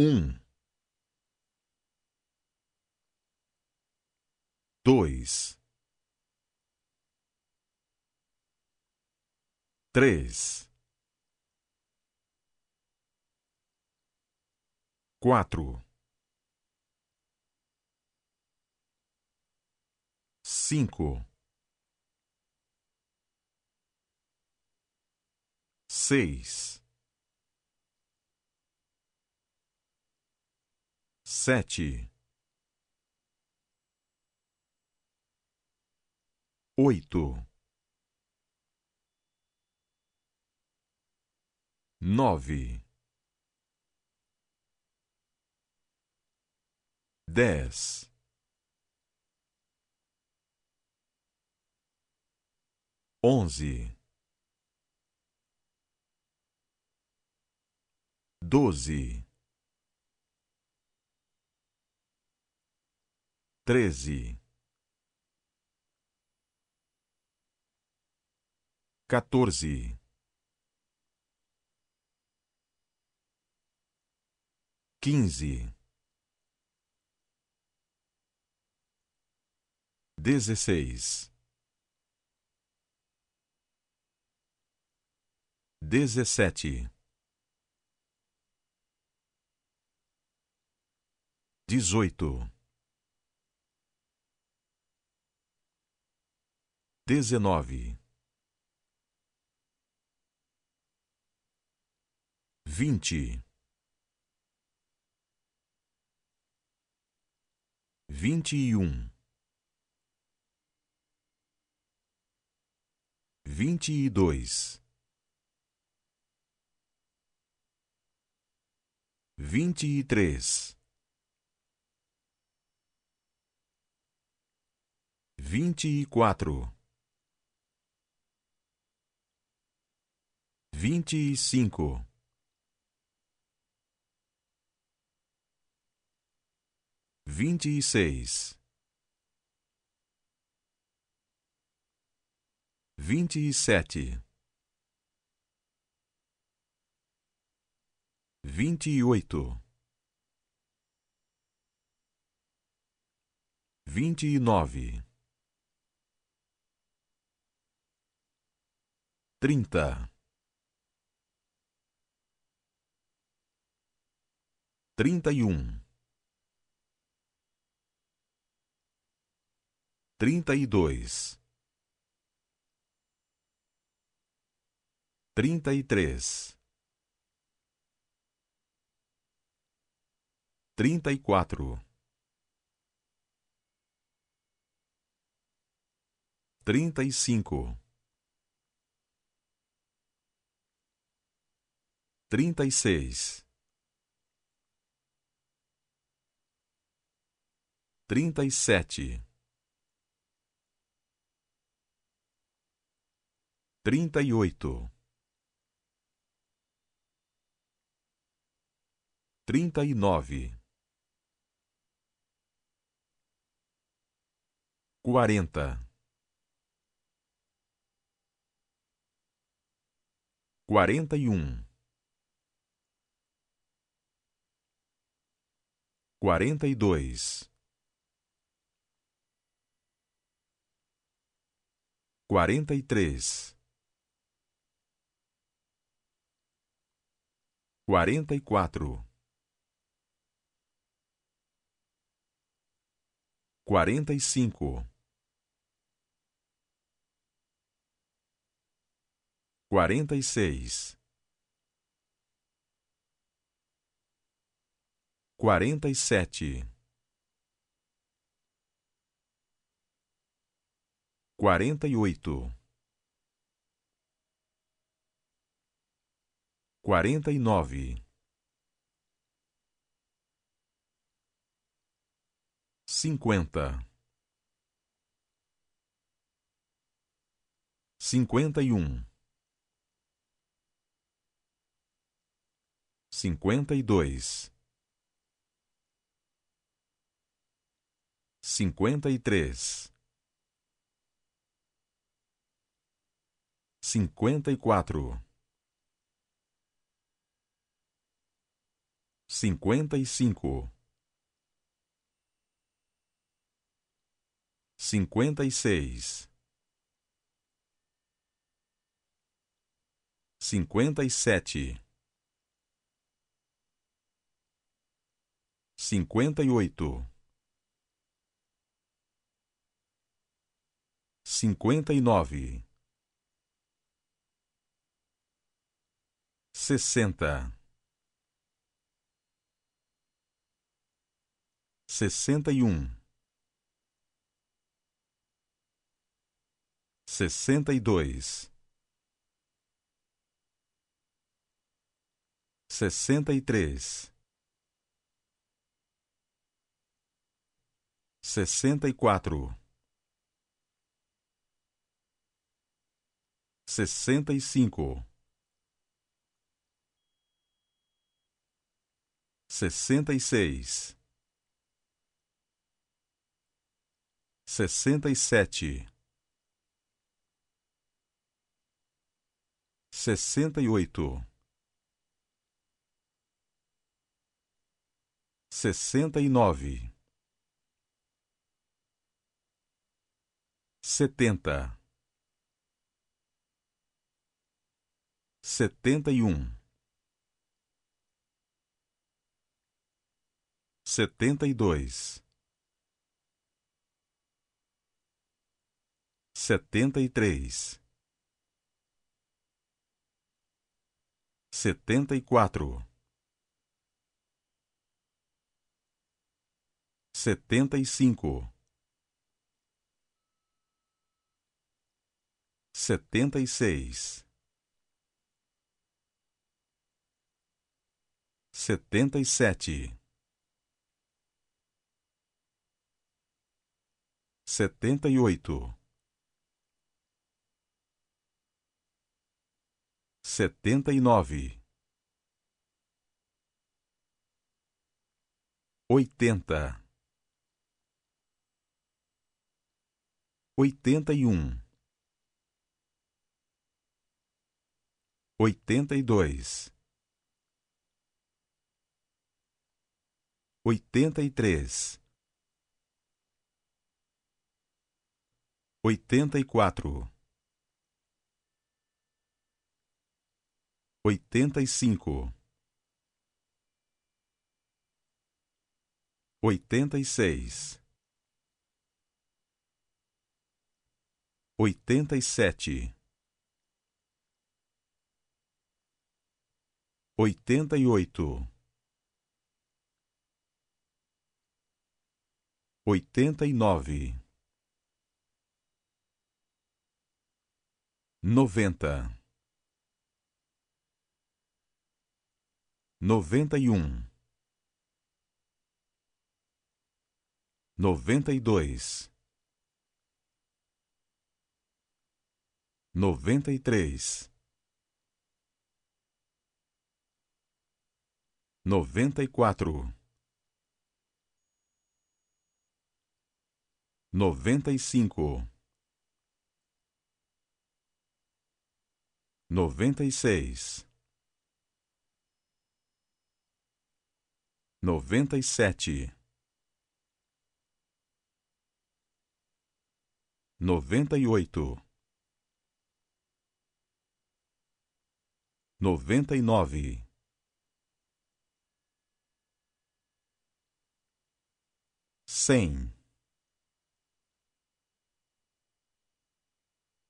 Um, dois, três, quatro, cinco, seis. sete, oito, nove, dez. Onze, doze. treze, quatorze, quinze, dezesseis, dezessete. dezoito dezenove, vinte, vinte e um, vinte e dois, vinte e três. vinte e quatro vinte e cinco, vinte e seis, vinte e sete, vinte e oito, vinte e nove. Trinta. 31 32 33 34 35 36 trinta e sete, trinta e oito, trinta e nove, quarenta, quarenta e um. quarenta e dois 43 44 45 46 47 48 49 50 51 52 53 cinquenta e quatro, cinquenta e cinco, cinquenta e seis, cinquenta e sete, cinquenta e oito. Cinquenta e nove. sessenta, sessenta e um, sessenta e dois, sessenta e três, sessenta e quatro. sessenta e cinco sessenta e seis, sessenta e sete, sessenta e oito, sessenta e nove, setenta, setenta e um. setenta e dois, setenta e três, setenta e quatro, setenta e cinco, setenta e seis. Setenta e sete. setenta e oito, setenta e nove, oitenta, oitenta e um, oitenta e dois. Oitenta e três. oitenta e quatro, oitenta e cinco, oitenta e seis, oitenta e sete, oitenta e oito, oitenta e nove. noventa, noventa e um, noventa e dois, noventa e três, noventa e quatro, noventa e cinco. noventa e seis, noventa e sete, noventa e oito, noventa e nove. Cem.